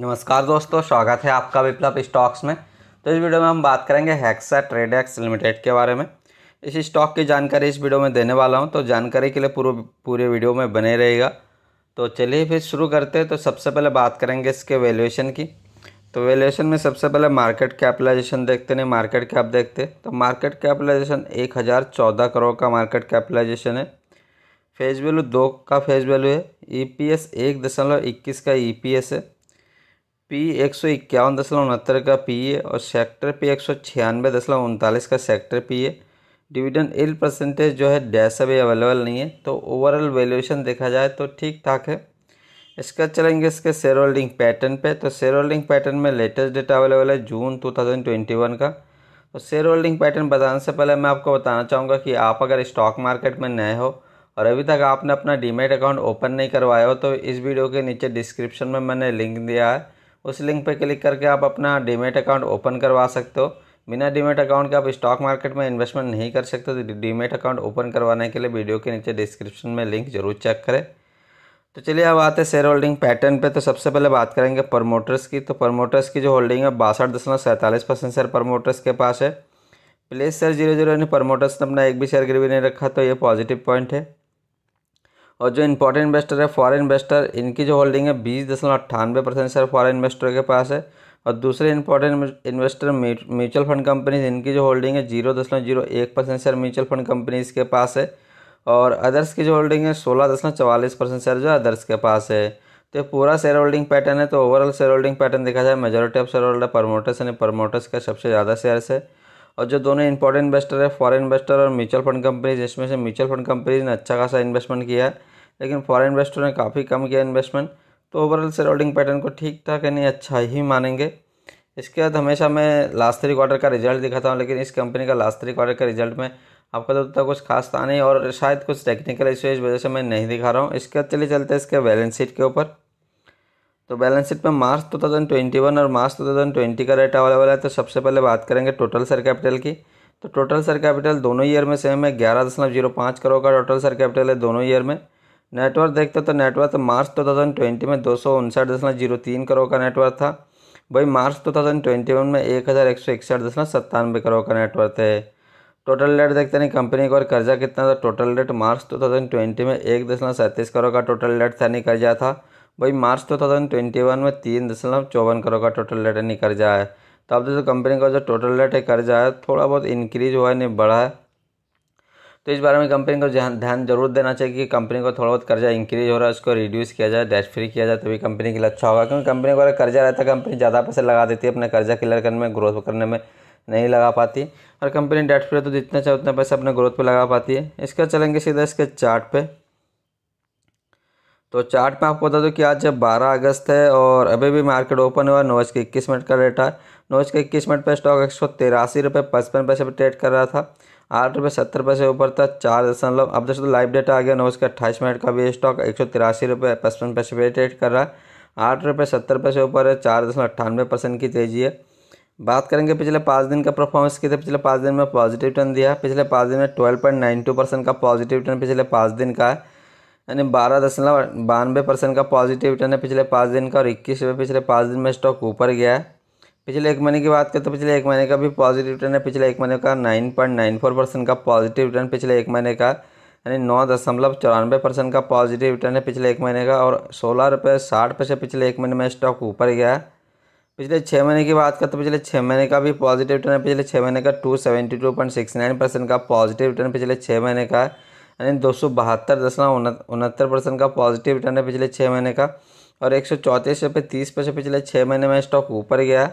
नमस्कार दोस्तों स्वागत है आपका विप्लव स्टॉक्स में तो इस वीडियो में हम बात करेंगे हैक्सा ट्रेड एक्स लिमिटेड के बारे में इस स्टॉक की जानकारी इस वीडियो में देने वाला हूं तो जानकारी के लिए पूरे पूरे वीडियो में बने रहेगा तो चलिए फिर शुरू करते हैं तो सबसे पहले बात करेंगे इसके वैल्यूएशन की तो वैल्यूएशन में सबसे पहले मार्केट कैपिटलाइजेशन देखते नहीं मार्केट कैप देखते तो मार्केट कैपिटलाइजेशन एक हज़ार चौदह करोड़ का मार्केट कैपिटलाइजेशन है फेज वैल्यू दो का फेज वैल्यू है एस e एक दशमलव इक्कीस का एस e है पी एक सौ इक्यावन दशमलव उनहत्तर का पी ए और सेक्टर पी एक सौ छियानवे दशमलव उनतालीस का sector P A dividend yield percentage जो है डैश अभी अवेलेबल नहीं है तो ओवरऑल वैल्यूएशन देखा जाए तो ठीक ठाक है इसका चलेंगे इसके शेयर होल्डिंग पैटर्न पे तो शेयर होल्डिंग पैटर्न में लेटेस्ट डेटा अवेलेबल है जून वन का तो शेयर होल्डिंग पैटर्न बताने से पहले मैं आपको बताना चाहूँगा कि आप अगर स्टॉक मार्केट में नए हो और अभी तक आपने अपना डीमेट अकाउंट ओपन नहीं करवाया हो तो इस वीडियो के नीचे डिस्क्रिप्शन में मैंने लिंक दिया है उस लिंक पर क्लिक करके आप अपना डीमेट अकाउंट ओपन करवा सकते हो बिना डीमेट अकाउंट के आप स्टॉक मार्केट में इन्वेस्टमेंट नहीं कर सकते तो डीमेट अकाउंट ओपन करवाने के लिए वीडियो के नीचे डिस्क्रिप्शन में लिंक जरूर चेक करें तो चलिए अब आते हैं शेयर होल्डिंग पैटर्न पे तो सबसे पहले बात करेंगे प्रमोटर्स की तो प्रमोटर्स की जो होल्डिंग है बासठ दशमलव सैंतालीस परसेंट शेयर प्रमोटर्स के पास है प्लेस शेयर जीरो जीरो यानी प्रमोटर्स ने अपना एक भी शेयर गिरवी नहीं रखा तो ये पॉजिटिव पॉइंट है और जो इंपॉर्टेंट इन्वेस्टर है फॉरेन इन्वेस्टर इनकी जो होल्डिंग है बीस दशमलव अट्ठानवे परसेंट शेयर फॉरेन इन्वेस्टर के पास है और दूसरे important investor mutual fund companies इनकी जो होल्डिंग है जीरो दशमलव जीरो एक percent share mutual fund companies के पास है और अदर्स की जो होल्डिंग है सोलह दशमलव चवालीस परसेंट शेयर जो अदर्स के पास है तो पूरा शेयर होल्डिंग पैटर्न है तो ओवरऑल शेयर होल्डिंग पैटर्न देखा जाए majority of share holder promoters यानी प्रमोटर्स का सबसे ज़्यादा शेयर है और जो दोनों इंपॉर्टेंट इन्वेस्टर है फॉरेन इन्वेस्टर और म्यूचुअल फंड कंपनीज इसमें से म्यूचुअल फंड कंपनीज ने अच्छा खासा इन्वेस्टमेंट किया है लेकिन फॉरेन इन्वेस्टर ने काफ़ी कम किया इन्वेस्टमेंट तो ओवरऑल शेयर होल्डिंग पैटर्न को ठीक ठाक यानी अच्छा ही मानेंगे इसके बाद हमेशा मैं लास्ट थ्री क्वार्टर का रिजल्ट दिखाता हूँ लेकिन इस कंपनी का लास्ट थ्री क्वार्टर का रिजल्ट में आपका तो उतना कुछ खास था नहीं और शायद कुछ टेक्निकल इशू इस वजह से मैं नहीं दिखा रहा हूँ इसके बाद चले चलते हैं इसके बैलेंस शीट के ऊपर तो बैलेंस शीट में March two thousand twenty one और मार्च टू थाउजेंड ट्वेंटी का रेट अवेलेबल है तो सबसे पहले बात करेंगे टोटल सर कैपिटल की तो टोटल सर कैपिटल दोनों ईयर में सेम है ग्यारह दशमलव जीरो पाँच करोड़ का टोटल सर कैपिटल है दोनों ईयर में नेटवर्क देखते तो नेटवर्क मार्च 2020 में दो सौ करोड़ का नेटवर्क था वही मार्च 2021 में एक हज़ार एक सौ इकसठ दशमलव सत्तानवे करोड़ का नेटवर्क है टोटल डेट देखते नहीं कंपनी का और कर्जा कितना था टोटल डेट मार्च 2020 में एक दशमलव सैंतीस करोड़ का टोटल डेट था नहीं कर्जा था वही मार्च 2021 में तीन दशमलव चौवन करोड़ का टोटल डेट नहीं कर्जा है तो अब देखो कंपनी का जो टोटल डेट है कर्जा है थोड़ा बहुत इंक्रीज हुआ है नहीं बढ़ा है तो इस बारे में कंपनी को ध्यान जरूर देना चाहिए कि कंपनी को थोड़ा बहुत कर्जा इंक्रीज हो रहा है उसको रिड्यूस किया जाए डेट फ्री किया जाए तभी कंपनी के लिए अच्छा होगा क्योंकि कंपनी को अगर कर्जा रहता है कंपनी ज़्यादा पैसे लगा देती है अपने कर्जा क्लियर करने में ग्रोथ करने में नहीं लगा पाती और कंपनी डेट फ्री तो जितना चाहे उतना पैसा अपने ग्रोथ पर लगा पाती है इसका चलेंगे सीधा इसके चार्ट पे तो चार्ट में आपको बता दूँ कि आज जब बारह अगस्त है और अभी भी मार्केट ओपन हुआ नौ के इक्कीस मिनट का रेट है नौ के इक्कीस मिनट पर स्टॉक एक सौ तिरासी रुपये पचपन पैसे पर ट्रेड कर रहा था आठ रुपये सत्तर पैसे ऊपर था चार दशमलव अब दोस्तों लाइव डेटा आ गया नौ उसका अट्ठाईस मिनट का भी स्टॉक एक सौ तिरासी रुपये पचपन पैसे पे ट्रेड कर रहा है आठ रुपये सत्तर पैसे ऊपर है चार दशमलव अट्ठानवे परसेंट की तेजी है बात करेंगे पिछले पाँच दिन का परफॉर्मेंस की तो पिछले पाँच दिन में पॉजिटिव टर्न दिया पिछले पाँच दिन में twelve point nine two percent का पॉजिटिव टर्न पिछले पाँच दिन का है यानी बारह दशमलव बानवे परसेंट का पॉजिटिव टर्न है पिछले पाँच दिन का और इक्कीस रुपये पिछले पाँच दिन में स्टॉक ऊपर गया है पिछले एक महीने की बात करें तो पिछले एक महीने का भी पॉजिटिव रिटर्न है पिछले एक महीने का nine point nine four percent का पॉजिटिव रिटर्न पिछले एक महीने का यानी नौ दशमलव चौरानवे परसेंट का पॉजिटिव रिटर्न है पिछले एक महीने का और सोलह रुपये साठ पैसे पिछले एक महीने में स्टॉक ऊपर गया है पिछले छः महीने की बात करें तो पिछले छः महीने का भी पॉजिटिव रिटर्न है पिछले छः महीने का two seventy two point six nine percent का पॉजिटिव रिटर्न पिछले छः महीने का यानी दो सौ बहत्तर दशमलव उनहत्तर परसेंट का पॉजिटिव रिटर्न है पिछले छः महीने का और एक सौ चौंतीस रुपये तीस पैसे पिछले छः महीने में स्टॉक ऊपर गया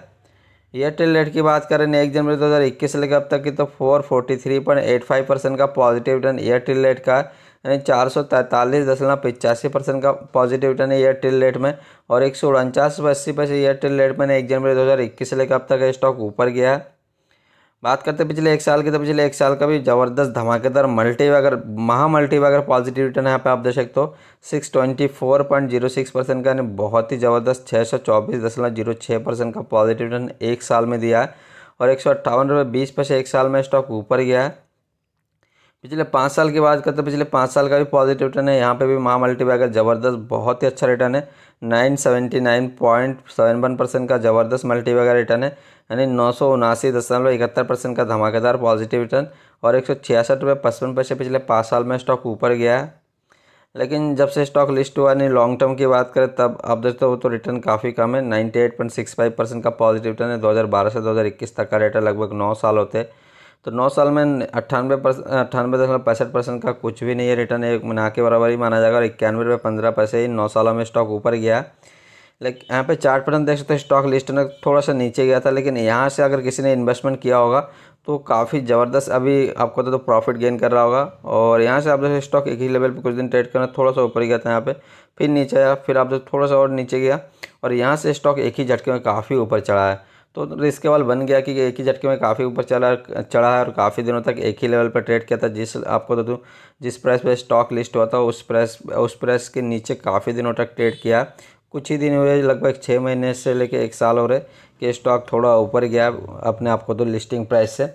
एयरटेल रेट की बात करें एक जनवरी 2021 से लेकर अब तक की तो four forty three point eight five percent का पॉजिटिव रिटर्न एयरटेल रेट का यानी चार सौ तैंतालीस दशमलव पिचासी परसेंट का पॉजिटिव रिटर्न है एयरटेल रेट में और एक सौ उनचास अस्सी पैसे एयरटेल रेट में एक जनवरी 2021 से लेकर अब तक स्टॉक ऊपर गया है बात करते हैं पिछले एक साल की तो पिछले एक साल का भी ज़बरदस्त धमाकेदार मल्टी वैगर महा मल्टी अगर पॉजिटिव रिटर्न यहाँ पे आप देख सकते हो six twenty four point zero six percent का यानी बहुत ही ज़बरदस्त छः सौ चौबीस दशमलव जीरो छः परसेंट का पॉजिटिव रिटर्न एक साल में दिया है और एक सौ अट्ठावन रुपये बीस पैसे एक साल में स्टॉक ऊपर गया है पिछले पाँच साल की बात करते पिछले पाँच साल का भी पॉजिटिव रिटर्न है यहाँ पे भी महा मल्टी ज़बरदस्त बहुत ही अच्छा रिटर्न है nine seventy nine point seven one percent का ज़बरदस्त मल्टीवेगा रिटर्न है यानी नौ सौ उनासी दशमलव इकहत्तर परसेंट का धमाकेदार पॉजिटिव रिटर्न और एक सौ छियासठ रुपये पचपन पैसे पिछले पाँच साल में स्टॉक ऊपर गया है लेकिन जब से स्टॉक लिस्ट हुआ यानी लॉन्ग टर्म की बात करें तब अब दोस्तों वो तो रिटर्न काफ़ी कम है 98.65 eight point six five percent का पॉजिटिव रिटर्न है दो हज़ार बारह से दो हज़ार इक्कीस तक का रेटर लगभग नौ साल होते हैं तो नौ साल में अट्ठानवे परसेंट अट्ठानवे दशमलव पैंसठ परसेंट का कुछ भी नहीं है रिटर्न एक मना के बराबर ही माना जाएगा और इक्यानवे रुपये पंद्रह पैसे ही नौ सालों में स्टॉक ऊपर गया लेकिन यहाँ पे चार्ट पैटर्न देख सकते हैं स्टॉक लिस्ट में थोड़ा सा नीचे गया था लेकिन यहाँ से अगर किसी ने इन्वेस्टमेंट किया होगा तो काफ़ी ज़बरदस्त अभी आपको तो, प्रॉफिट गेन कर रहा होगा और यहाँ से आप जैसे स्टॉक एक ही लेवल पर कुछ दिन ट्रेड करना थोड़ा सा ऊपर गया था यहाँ पे फिर नीचे आया फिर आप जो थोड़ा सा और नीचे गया और यहाँ से स्टॉक एक ही झटके में काफ़ी ऊपर चढ़ा है तो रिस्क केवल बन गया कि एक ही झटके में काफ़ी ऊपर चला चढ़ा है और काफ़ी दिनों तक एक ही लेवल पर ट्रेड किया था जिस आपको तो दूँ जिस प्राइस पर स्टॉक लिस्ट हुआ था उस प्राइस उस प्राइस के नीचे काफ़ी दिनों तक ट्रेड किया कुछ ही दिन हुए लगभग छः महीने से लेकर एक साल हो रहे कि स्टॉक थोड़ा ऊपर गया अपने आप को तो लिस्टिंग प्राइस से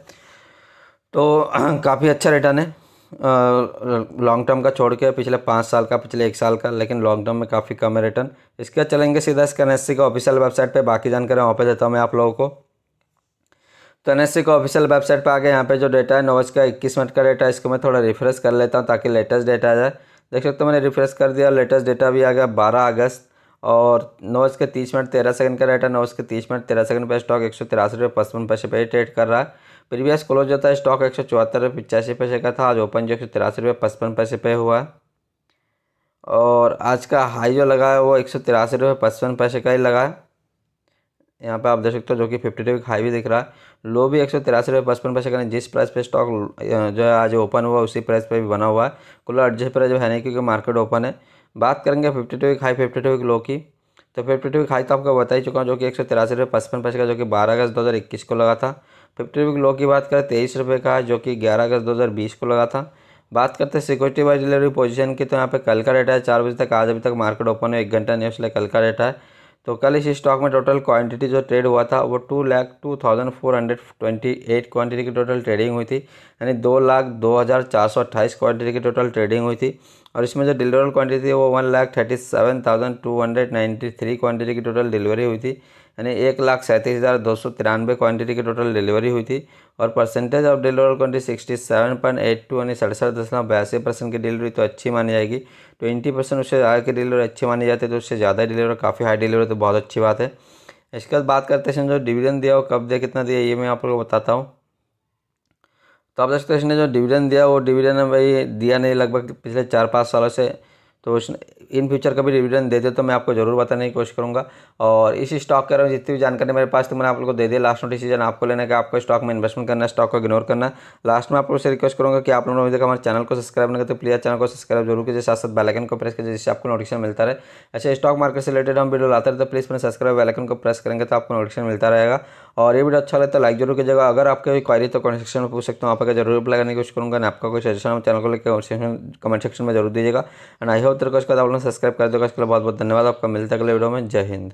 तो काफ़ी अच्छा रिटर्न है लॉन्ग टर्म का छोड़ के पिछले पाँच साल का पिछले एक साल का लेकिन लॉन्ग टर्म में काफ़ी कम है रिटर्न इसके बाद चलेंगे सीधा इसके एन एस सी का ऑफिशियल वेबसाइट पर बाकी जानकारी वहाँ पर देता हूँ मैं आप लोगों को तो एन एस सी का ऑफिशियल वेबसाइट पर आगे यहाँ पे जो डेटा है नोवेज का इक्कीस मिनट का डेटा है इसको मैं थोड़ा रिफ्रेश कर लेता हूँ ताकि लेटेस्ट डेटा आ जाए देख सकते हो मैंने रिफ्रेश कर दिया लेटेस्ट डेटा भी आ गया बारह अगस्त और नोवेज के तीस मिनट तेरह सेकंड का डेटा नोवेज के तीस मिनट तेरह सेकंड पर स्टॉक एक सौ तिरासी रुपये पचपन पैसे पे ट्रेड कर रहा है प्रीवियस क्लोज जो था स्टॉक एक सौ चौहत्तर रुपये पचासी पैसे का था आज ओपन जो एक सौ तिरासी रुपये पचपन पैसे पे हुआ है और आज का हाई जो लगा है वो एक सौ तिरासी रुपये पचपन पैसे का ही लगा है यहाँ पे आप देख सकते हो जो कि फिफ्टी टू हाई भी दिख रहा है लो भी एक सौ तिरासी रुपये पचपन पैसे का नहीं जिस प्राइस पे स्टॉक जो है आज ओपन हुआ उसी प्राइस पे भी बना हुआ है कुल एडजस्ट प्राइस जो है नहीं क्योंकि मार्केट ओपन है बात करेंगे fifty two high fifty two low की तो फिफ्टी टू हाई तो आपको बता ही चुका हूँ जो कि एक सौ तिरासी रुपये पचपन पैसे का जो कि बारह अगस्त दो हज़ार इक्कीस को लगा था फिफ्टी वीक लो की बात करें तेईस रुपये का है जो कि ग्यारह अगस्त बीस को लगा था बात करते हैं सिक्योरिटी वाइज डिलीवरी पोजीशन की तो यहाँ पे कल का डेटा है चार बजे तक आज अभी तक मार्केट ओपन है एक घंटा नहीं उसलिए कल का डेटा है तो कल इस स्टॉक में टोटल क्वांटिटी जो ट्रेड हुआ था वो two lakh two thousand four hundred twenty eight quantity की टोटल ट्रेडिंग हुई थी यानी दो लाख दो हज़ार चार सौ अट्ठाईस क्वान्टिटी की टोटल ट्रेडिंग हुई थी और इसमें जो डिलीवरल क्वांटिटी थी वो one lakh thirty seven thousand two hundred ninety three quantity की टोटल डिलीवरी हुई थी यानी एक लाख सैंतीस हज़ार दो सौ तिरानवे क्वान्टिटी की टोटल डिलीवरी हुई थी और percentage of deliver quantity sixty seven point eight two यानी सड़सठ दशमलव बयासी परसेंट की डिलीवरी तो अच्छी मानी जाएगी ट्वेंटी परसेंट उससे ज़्यादा की डिलीवरी अच्छी मानी जाती है तो उससे ज़्यादा डिलीवरी काफ़ी हाई डिलीवरी तो बहुत अच्छी बात है इसके बाद बात करते हैं जो डिविडेंड दिया वो कब दिया कितना दिया ये मैं आप लोग को बताता हूँ तो आप देख सकते ने जो डिविडेंड दिया वो डिविडेंड भाई दिया नहीं लगभग पिछले चार पाँच सालों से तो इन फ्यूचर कभी डिविडेंड दे तो मैं आपको ज़रूर बताने की कोशिश करूँगा और इस स्टॉक के बारे में जितनी भी जानकारी मेरे पास तो मैंने आप लोगों को दे दिया लास्ट में डिसीजन आपको लेना कि आपको स्टॉक में इन्वेस्टमेंट करना है स्टॉक को इग्नोर करना लास्ट में आप लोगों से रिक्वेस्ट करूँगा कि आप लोगों ने अभी हमारे चैनल को सब्सक्राइब नहीं करते प्लीज़ चैनल को सब्सक्राइब जरूर कीजिए साथ साथ बैलकन को प्रेस कीजिए जिससे आपको नोटिफिकेशन मिलता रहे ऐसे स्टॉक मार्केट से रिलेटेड हम वीडियो लाते रहे तो प्लीज़ मैंने सब्सक्राइब बैलकन को प्रेस करेंगे तो आपको नोटिफिकेशन मिलता रहेगा और ये वीडियो अच्छा लगता है लाइक जरूर कीजिएगा अगर आपके कोई क्वारी तो कमेंट सेक्शन में पूछ सकते हूँ आपका जरूर रिप्लाई करने की कोशिश करूँगा ना आपका कोई सजेशन चैनल को लेकर कमेंट सेक्शन में जरूर दीजिएगा एंड आई होप तरह का आप लोग सब्सक्राइब कर देगा इसके लिए बहुत बहुत धन्यवाद आपका मिलता है अगले वीडियो में जय हिंद